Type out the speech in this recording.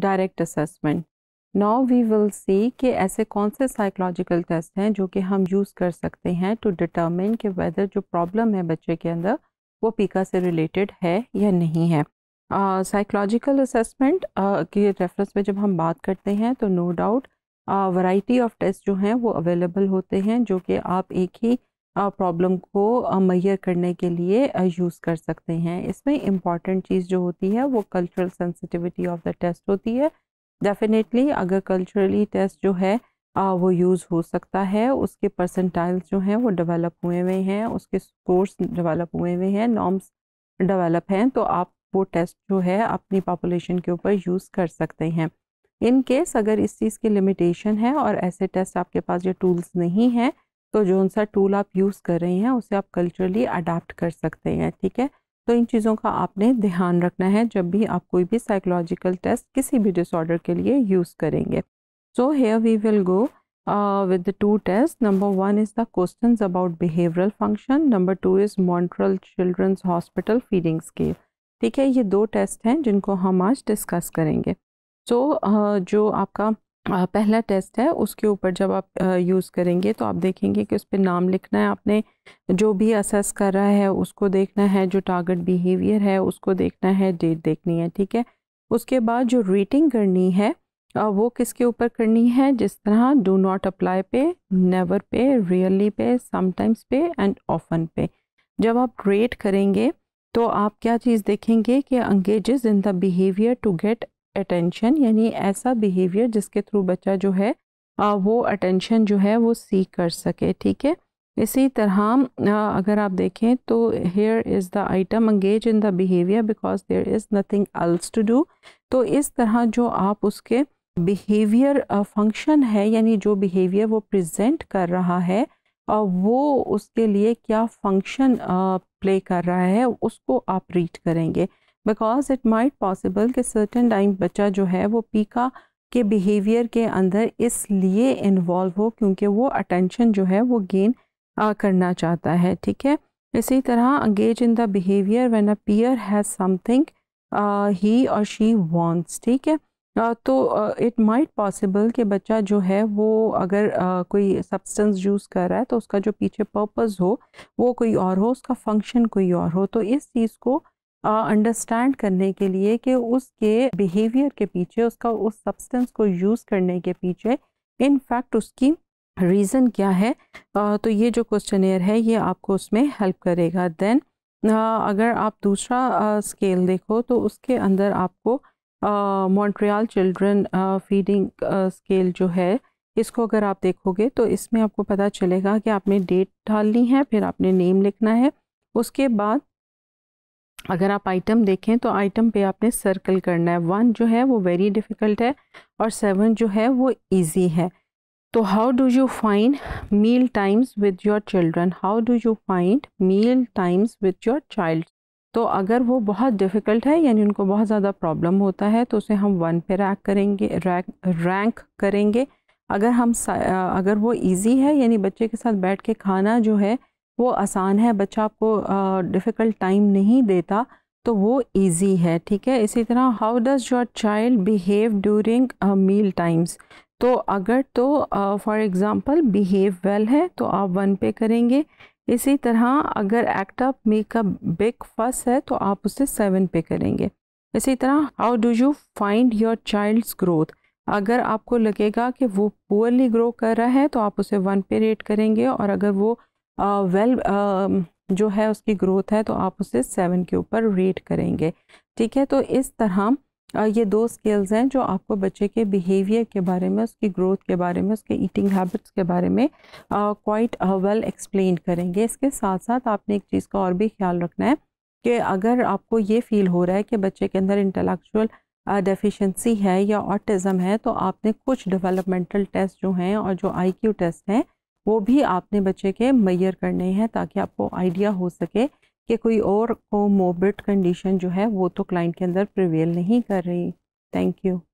direct assessment now we will see कि ऐसे कौन से साइकोलॉजिकल टेस्ट हैं जो कि हम यूज़ कर सकते हैं टू डिटर्मिन कि वेदर जो प्रॉब्लम है बच्चे के अंदर वो पीका से रिलेटेड है या नहीं है साइकोलॉजिकल असेसमेंट के रेफरेंस में जब हम बात करते हैं तो no doubt variety of test जो हैं वो अवेलेबल होते हैं जो कि आप एक ही प्रॉब्लम को मैयर करने के लिए यूज़ कर सकते हैं इसमें इम्पॉर्टेंट चीज़ जो होती है वो cultural sensitivity of the test होती है डेफिनेटली अगर कल्चरली टेस्ट जो है आ, वो यूज़ हो सकता है उसके परसेंटाइल्स जो हैं वो डेवलप हुए हुए हैं उसके स्कोर्स डेवलप हुए हुए हैं नॉर्म्स डेवलप हैं तो आप वो टेस्ट जो है अपनी पॉपुलेशन के ऊपर यूज़ कर सकते हैं इन केस अगर इस चीज़ की लिमिटेशन है और ऐसे टेस्ट आपके पास ये टूल्स नहीं हैं तो जो सा टूल आप यूज़ कर रहे हैं उसे आप कल्चरली अडाप्ट कर सकते हैं ठीक है तो इन चीज़ों का आपने ध्यान रखना है जब भी आप कोई भी साइकोलॉजिकल टेस्ट किसी भी डिसऑर्डर के लिए यूज़ करेंगे so here we will go with two test number one is the question about behavioural function number two is Montreal children's hospital feeding scale ठीक है ये दो टेस्ट हैं जिनको हम आज डिस्कस करेंगे सो so, uh, जो आपका पहला टेस्ट है उसके ऊपर जब आप यूज़ करेंगे तो आप देखेंगे कि उस पर नाम लिखना है आपने जो भी असेस कर रहा है उसको देखना है जो टारगेट बिहेवियर है उसको देखना है डेट देखनी है ठीक है उसके बाद जो रेटिंग करनी है वो किसके ऊपर करनी है जिस तरह डू नॉट अप्लाई पे नेवर पे रियली पे समटाइम्स पे एंड ऑफन पे जब आप रेट करेंगे तो आप क्या चीज़ देखेंगे कि engages in the behaviour to get attention यानी ऐसा बिहेवियर जिसके थ्रू बच्चा जो है वो अटेंशन जो है वो सीख कर सके ठीक है इसी तरह अगर आप देखें तो here is the item engage in the behaviour because there is nothing else to do तो इस तरह जो आप उसके बिहेवियर फंक्शन है यानी जो बिहेवियर वो प्रेजेंट कर रहा है और वो उसके लिए क्या फंक्शन प्ले कर रहा है उसको आप रीड करेंगे बिकॉज इट माइट पॉसिबल कि सर्टन टाइम बच्चा जो है वो पीका के बिहेवियर के अंदर इसलिए इन्वॉल्व हो क्योंकि वो अटेंशन जो है वो गेन करना चाहता है ठीक है इसी तरह engage in the behaviour when a peer has something he और शी वांट्स ठीक है uh, तो इट माइट पॉसिबल कि बच्चा जो है वो अगर uh, कोई सब्सटेंस यूज़ कर रहा है तो उसका जो पीछे पर्पज़ हो वो कोई और हो उसका फंक्शन कोई और हो तो इस चीज़ को अंडरस्टैंड करने के लिए कि उसके बिहेवियर के पीछे उसका उस सब्सटेंस को यूज़ करने के पीछे इनफैक्ट उसकी रीज़न क्या है uh, तो ये जो एयर है ये आपको उसमें हेल्प करेगा देन अगर आप दूसरा स्केल देखो तो उसके अंदर आपको मॉन्ट्रियल चिल्ड्रन फीडिंग स्केल जो है इसको अगर आप देखोगे तो इसमें आपको पता चलेगा कि आपने डेट डालनी है फिर आपने नेम लिखना है उसके बाद अगर आप आइटम देखें तो आइटम पे आपने सर्कल करना है वन जो है वो वेरी डिफ़िकल्ट है और सेवन जो है वो इजी है तो how do you find meal times with your children how do you find meal times with your child तो अगर वो बहुत डिफ़िकल्ट है यानी उनको बहुत ज़्यादा प्रॉब्लम होता है तो उसे हम वन पे रैक करेंगे रैंक रैंक करेंगे अगर हम अगर वो ईजी है यानी बच्चे के साथ बैठ के खाना जो है वो आसान है बच्चा आपको डिफ़िकल्ट टाइम नहीं देता तो वो इजी है ठीक है इसी तरह how does your child behave during meal times तो अगर तो फॉर एग्ज़ाम्पल बिहेव वेल है तो आप वन पे करेंगे इसी तरह अगर एक्टअप मेकअप बिग फस है तो आप उसे सेवन पे करेंगे इसी तरह how do you find your child's growth अगर आपको लगेगा कि वो पुअरली ग्रो कर रहा है तो आप उसे वन पे रेट करेंगे और अगर वो वेल uh, well, uh, जो है उसकी ग्रोथ है तो आप उसे सेवन के ऊपर रेट करेंगे ठीक है तो इस तरह ये दो स्केल्स हैं जो आपको बच्चे के बिहेवियर के बारे में उसकी ग्रोथ के बारे में उसके ईटिंग हैबिट्स के बारे में क्वाइट वेल एक्सप्लेन करेंगे इसके साथ साथ आपने एक चीज़ का और भी ख्याल रखना है कि अगर आपको ये फील हो रहा है कि बच्चे के अंदर इंटेलेक्चुअल डेफिशिएंसी है या ऑटिज़म है तो आपने कुछ डेवलपमेंटल टेस्ट जो हैं और जो आईक्यू टेस्ट हैं वो भी आपने बच्चे के मैयर करने हैं ताकि आपको आइडिया हो सके कि कोई और मोबिट कंडीशन जो है वो तो क्लाइंट के अंदर प्रिवेल नहीं कर रही थैंक यू